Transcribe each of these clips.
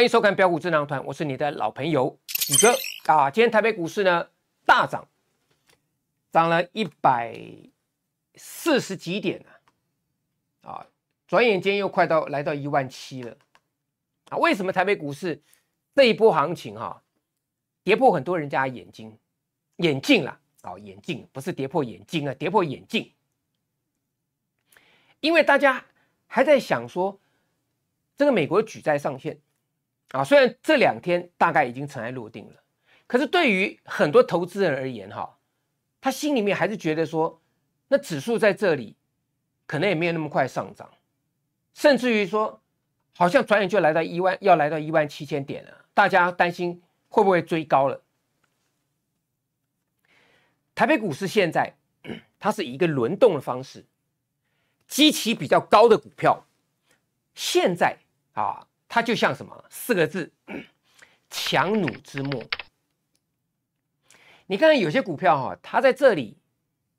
欢迎收看《标股智囊团》，我是你的老朋友宇哥啊！今天台北股市呢大涨，涨了一百四十几点啊，啊！转眼间又快到来到一万七了啊！为什么台北股市这一波行情哈，跌破很多人家眼睛眼镜了啊？眼镜不是跌破眼镜啊，跌破眼镜，因为大家还在想说，这个美国举债上限。啊，虽然这两天大概已经尘埃落定了，可是对于很多投资人而言，哈，他心里面还是觉得说，那指数在这里可能也没有那么快上涨，甚至于说，好像转眼就来到一万，要来到一万七千点了，大家担心会不会追高了。台北股市现在，它是以一个轮动的方式，积起比较高的股票，现在啊。它就像什么四个字，强弩之末。你看看有些股票哈，它在这里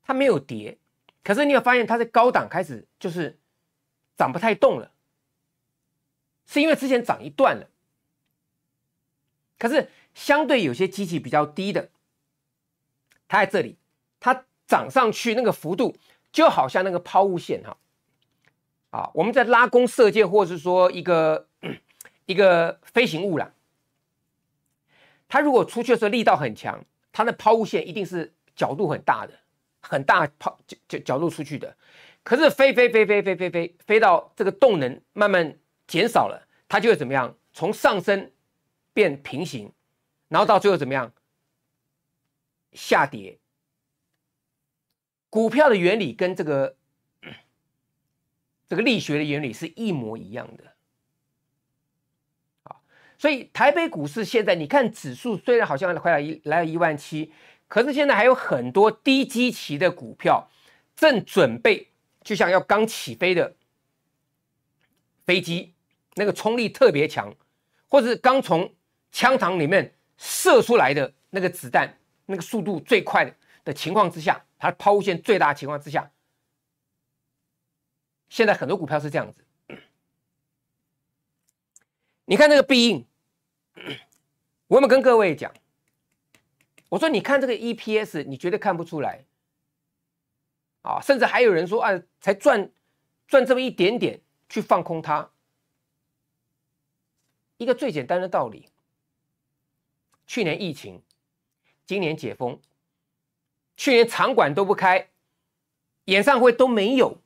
它没有跌，可是你有发现它在高档开始就是涨不太动了，是因为之前涨一段了。可是相对有些机器比较低的，它在这里它涨上去那个幅度就好像那个抛物线哈。啊，我们在拉弓射箭，或是说一个 一个飞行物啦，它如果出去的时候力道很强，它的抛物线一定是角度很大的，很大抛角角角度出去的。可是飞飞飞飞飞飞飞，飞到这个动能慢慢减少了，它就会怎么样？从上升变平行，然后到最后怎么样？下跌。股票的原理跟这个。这个力学的原理是一模一样的，啊，所以台北股市现在你看指数虽然好像快要一来一万七，可是现在还有很多低基期的股票，正准备就像要刚起飞的飞机，那个冲力特别强，或是刚从枪膛里面射出来的那个子弹，那个速度最快的的情况之下，它抛物线最大的情况之下。现在很多股票是这样子，你看这个必应，我没有跟各位讲，我说你看这个 EPS，你绝对看不出来，啊，甚至还有人说啊，才赚赚这么一点点，去放空它。一个最简单的道理，去年疫情，今年解封，去年场馆都不开，演唱会都没有。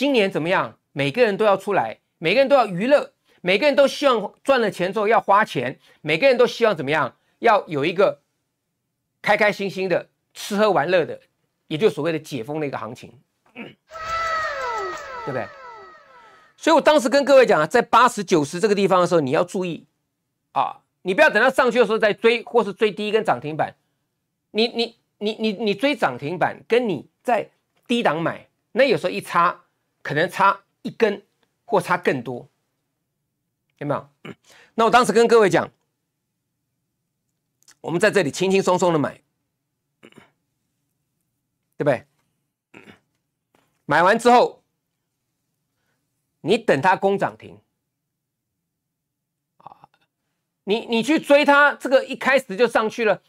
今年怎么样？每个人都要出来，每个人都要娱乐，每个人都希望赚了钱之后要花钱，每个人都希望怎么样？要有一个开开心心的吃喝玩乐的，也就所谓的解封的一个行情，对不对？所以我当时跟各位讲啊，在八十九十这个地方的时候，你要注意啊，你不要等到上去的时候再追，或是追第一根涨停板，你你你你你追涨停板，跟你在低档买，那有时候一差。可能差一根，或差更多，有没有？那我当时跟各位讲，我们在这里轻轻松松的买，对不对？买完之后，你等它攻涨停，啊，你你去追它，这个一开始就上去了。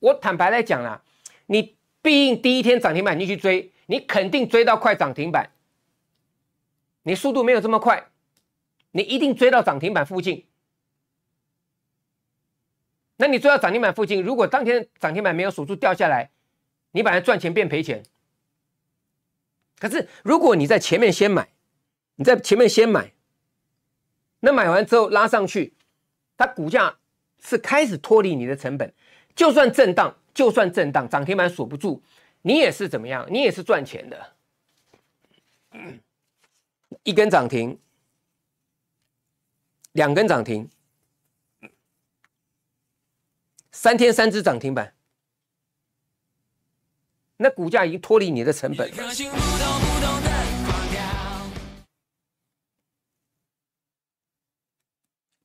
我坦白来讲啦，你毕竟第一天涨停板，你去追，你肯定追到快涨停板。你速度没有这么快，你一定追到涨停板附近。那你追到涨停板附近，如果当天涨停板没有锁住掉下来，你本来赚钱变赔钱。可是如果你在前面先买，你在前面先买，那买完之后拉上去，它股价是开始脱离你的成本，就算震荡，就算震荡涨停板锁不住，你也是怎么样？你也是赚钱的。一根涨停，两根涨停，三天三只涨停板，那股价已经脱离你的成本。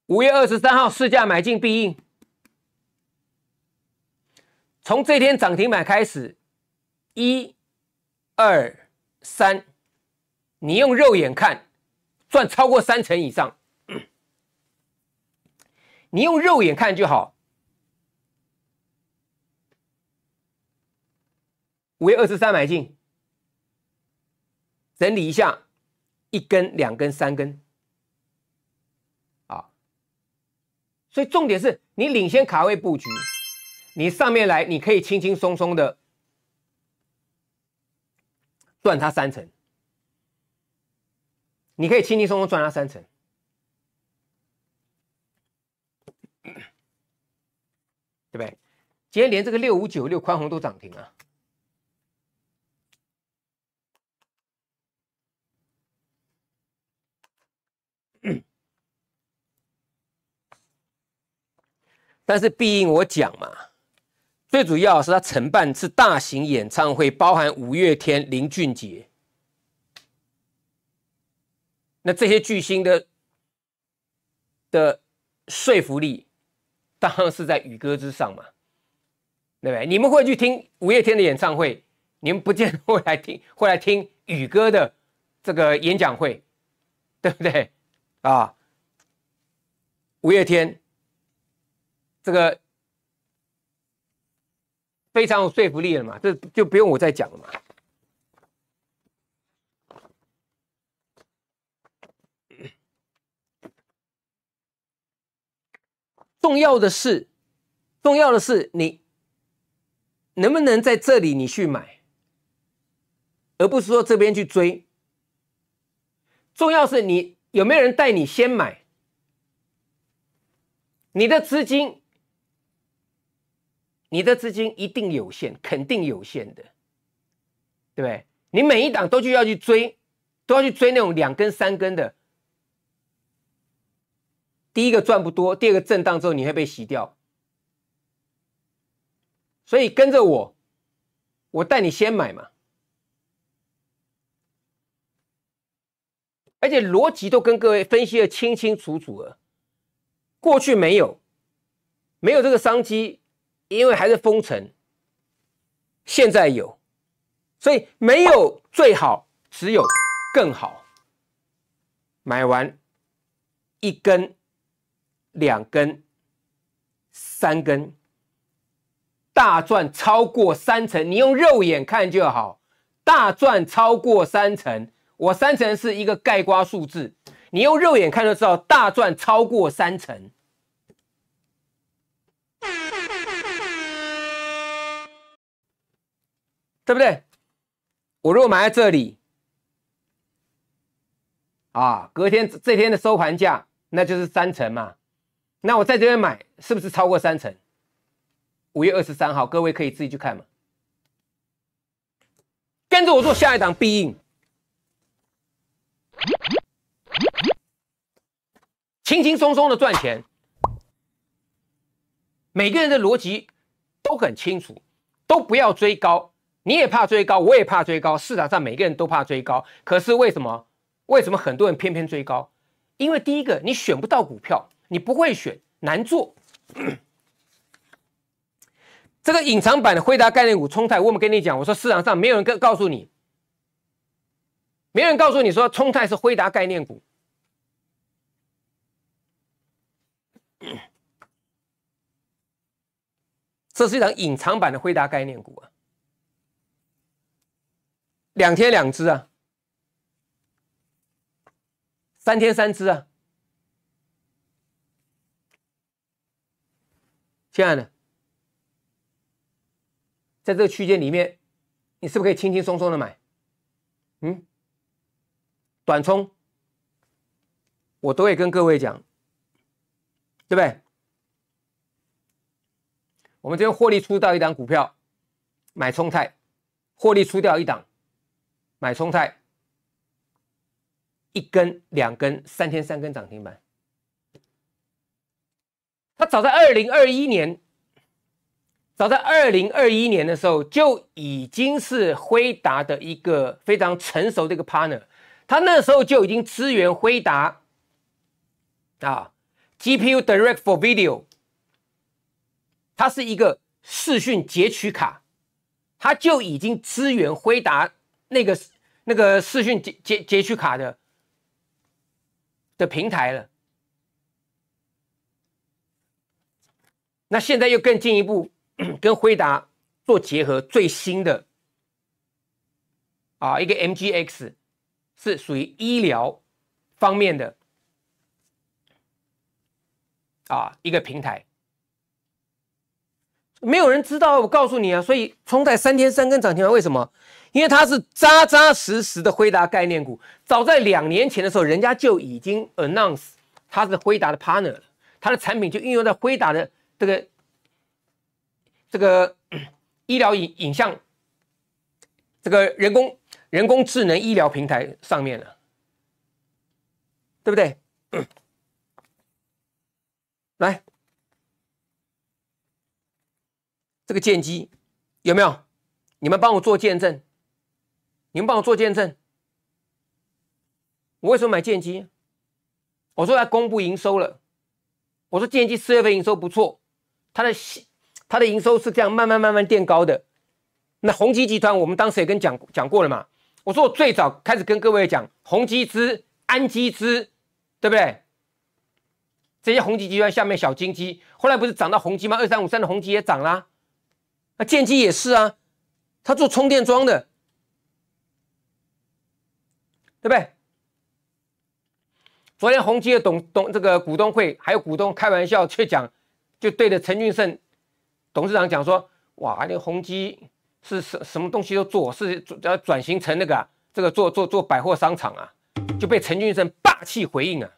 五月二十三号市价买进必应，从这天涨停板开始，一、二、三。你用肉眼看，赚超过三成以上。你用肉眼看就好。五月二十三买进，整理一下，一根、两根、三根，啊。所以重点是你领先卡位布局，你上面来，你可以轻轻松松的赚它三成。你可以轻轻松松赚他三成，对不对？今天连这个六五九六宽宏都涨停啊！但是毕竟我讲嘛，最主要是他承办次大型演唱会，包含五月天、林俊杰。那这些巨星的的说服力，当然是在羽哥之上嘛，对不对？你们会去听五月天的演唱会，你们不见会来听会来听羽哥的这个演讲会，对不对？啊，五月天这个非常有说服力了嘛，这就不用我再讲了嘛。重要的是，重要的是你能不能在这里你去买，而不是说这边去追。重要是你有没有人带你先买，你的资金，你的资金一定有限，肯定有限的，对不对？你每一档都就要去追，都要去追那种两根三根的。第一个赚不多，第二个震荡之后你会被洗掉，所以跟着我，我带你先买嘛，而且逻辑都跟各位分析的清清楚楚了，过去没有，没有这个商机，因为还是封城，现在有，所以没有最好，只有更好，买完一根。两根、三根，大赚超过三成，你用肉眼看就好。大赚超过三成，我三成是一个盖瓜数字，你用肉眼看就知道，大赚超过三成，对不对？我如果买在这里，啊，隔天这天的收盘价，那就是三成嘛。那我在这边买，是不是超过三成？五月二十三号，各位可以自己去看嘛。跟着我做下一档必应。轻轻松松的赚钱。每个人的逻辑都很清楚，都不要追高。你也怕追高，我也怕追高，市场上每个人都怕追高。可是为什么？为什么很多人偏偏追高？因为第一个，你选不到股票。你不会选，难做。这个隐藏版的辉达概念股冲泰，我们跟你讲，我说市场上没有人跟告诉你，没有人告诉你说冲泰是辉达概念股，这是一场隐藏版的辉达概念股啊，两天两只啊，三天三只啊。亲爱的，在这个区间里面，你是不是可以轻轻松松的买？嗯，短冲，我都会跟各位讲，对不对？我们这边获利出掉一档股票，买冲菜；获利出掉一档，买冲菜，一根、两根、三天、三根涨停板。他早在二零二一年，早在二零二一年的时候就已经是辉达的一个非常成熟的一个 partner。他那时候就已经支援辉达啊 GPU Direct for Video，它是一个视讯截取卡，它就已经支援辉达那个那个视讯截截截取卡的的平台了。那现在又更进一步 跟辉达做结合，最新的啊一个 MGX 是属于医疗方面的啊一个平台，没有人知道我告诉你啊，所以冲在三天三根涨停板，为什么？因为它是扎扎实实的辉达概念股。早在两年前的时候，人家就已经 announce 它是辉达的 partner 了，它的产品就运用在辉达的。这个这个医疗影影像，这个人工人工智能医疗平台上面了，对不对？来，这个剑机有没有？你们帮我做见证，你们帮我做见证。我为什么买剑机？我说要公布营收了，我说剑机四月份营收不错。它的息，它的营收是这样慢慢慢慢垫高的。那宏基集团，我们当时也跟讲讲过了嘛。我说我最早开始跟各位讲，宏基之安基之，对不对？这些宏基集团下面小金基，后来不是涨到宏基吗？二三五三的宏基也涨啦，那建基也是啊，他做充电桩的，对不对？昨天宏基的董董这个股东会，还有股东开玩笑去讲。就对着陈俊生董事长讲说：“哇，那宏基是什什么东西都做，是要转型成那个这个做做做百货商场啊？”就被陈俊生霸气回应啊！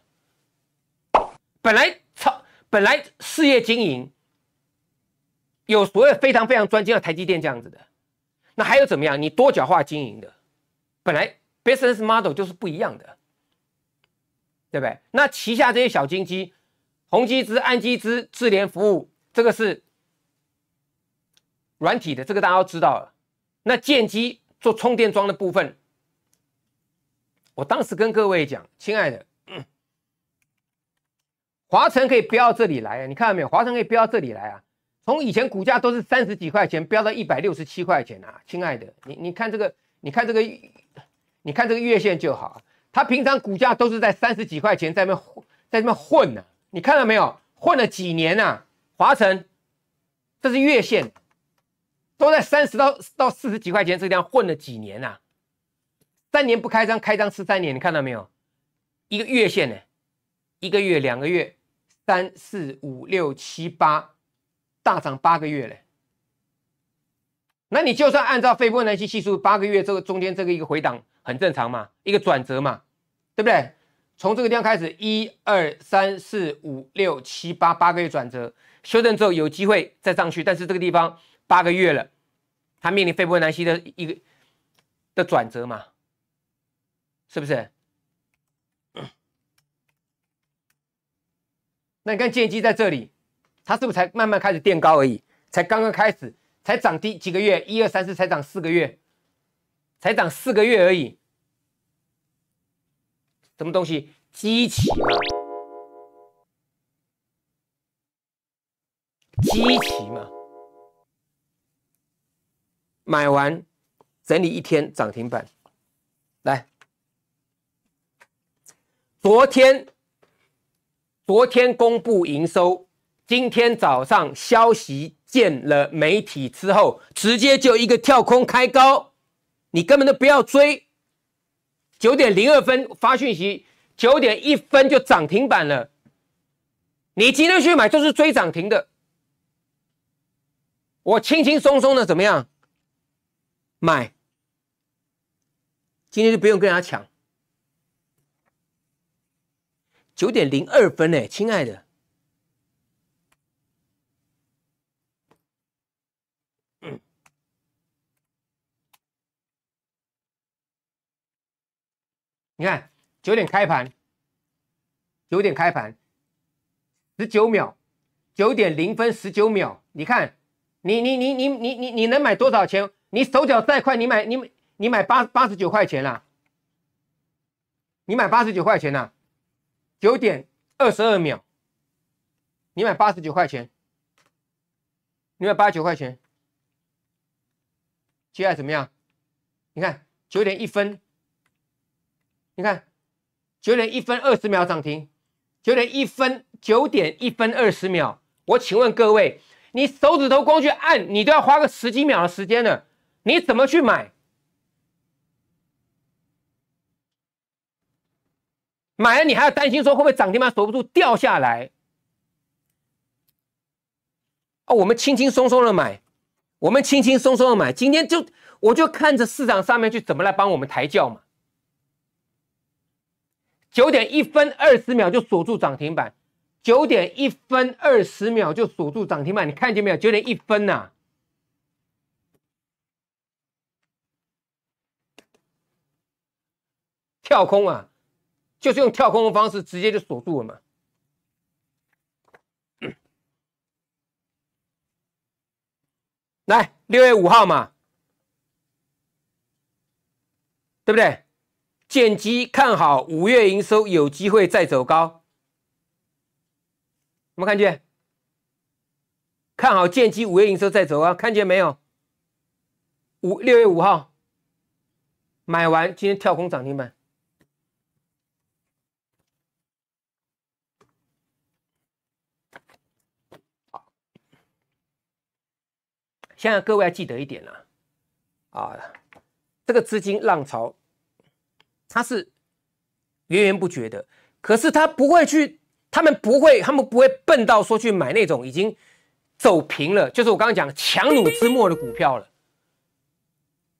本来操，本来事业经营，有所谓非常非常专精的台积电这样子的，那还有怎么样？你多角化经营的，本来 business model 就是不一样的，对不对？那旗下这些小金鸡。宏基之、安基之、智联服务，这个是软体的，这个大家都知道了。那建基做充电桩的部分，我当时跟各位讲，亲爱的，华晨可以飙到这里来，你看到没有？华晨可以飙到这里来啊！从以前股价都是三十几块钱，飙到一百六十七块钱啊！亲爱的，你你看这个，你看这个，你看这个月线就好，它平常股价都是在三十几块钱在那在那混呢。你看到没有？混了几年呐？华晨，这是月线，都在三十到到四十几块钱这个地方混了几年呐？三年不开张，开张吃三年。你看到没有？一个月线呢？一个月、两个月、三四五六七八，大涨八个月嘞。那你就算按照费波那契系数，八个月这个中间这个一个回档很正常嘛，一个转折嘛，对不对？从这个地方开始，一二三四五六七八八个月转折，修正之后有机会再上去，但是这个地方八个月了，它面临费伯南西的一个的转折嘛，是不是？那你看建基在这里，它是不是才慢慢开始垫高而已？才刚刚开始，才涨低几个月，一二三四才涨四个月，才涨四个月而已。什么东西？机器嘛，机器嘛，买完整理一天涨停板。来，昨天昨天公布营收，今天早上消息见了媒体之后，直接就一个跳空开高，你根本都不要追。九点零二分发讯息，九点一分就涨停板了。你今天去买就是追涨停的，我轻轻松松的怎么样？买，今天就不用跟人家抢。九点零二分呢，亲爱的。你看，九点开盘，九点开盘，十九秒，九点零分十九秒。你看，你你你你你你你能买多少钱？你手脚再快，你买你你买八八十九块钱啦，你买八十九块钱啦，九点二十二秒，你买八十九块钱，你买八十九块钱，接下来怎么样？你看，九点一分。你看，九点一分二十秒涨停，九点一分，九点一分二十秒。我请问各位，你手指头光去按，你都要花个十几秒的时间了，你怎么去买？买了你还要担心说会不会涨停板锁不住掉下来？哦，我们轻轻松松的买，我们轻轻松松的买，今天就我就看着市场上面去怎么来帮我们抬轿嘛。九点一分二十秒就锁住涨停板，九点一分二十秒就锁住涨停板，你看见没有？九点一分呐，跳空啊，就是用跳空的方式直接就锁住了嘛。来，六月五号嘛，对不对？建机看好五月营收，有机会再走高。有没看见？看好建机五月营收再走啊？看见没有？五六月五号买完，今天跳空涨停板。现在各位要记得一点了，啊，这个资金浪潮。他是源源不绝的，可是他不会去，他们不会，他们不会笨到说去买那种已经走平了，就是我刚刚讲强弩之末的股票了。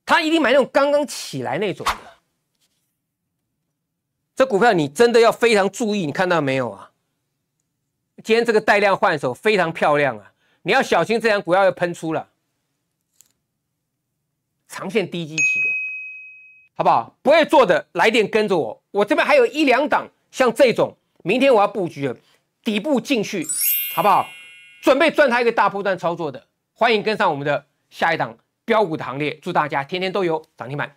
他一定买那种刚刚起来那种的。这股票你真的要非常注意，你看到没有啊？今天这个带量换手非常漂亮啊，你要小心这股要要喷出了，长线低基期的。好不好？不会做的来电跟着我，我这边还有一两档，像这种，明天我要布局了，底部进去，好不好？准备赚它一个大波段操作的，欢迎跟上我们的下一档标股的行列。祝大家天天都有涨停板。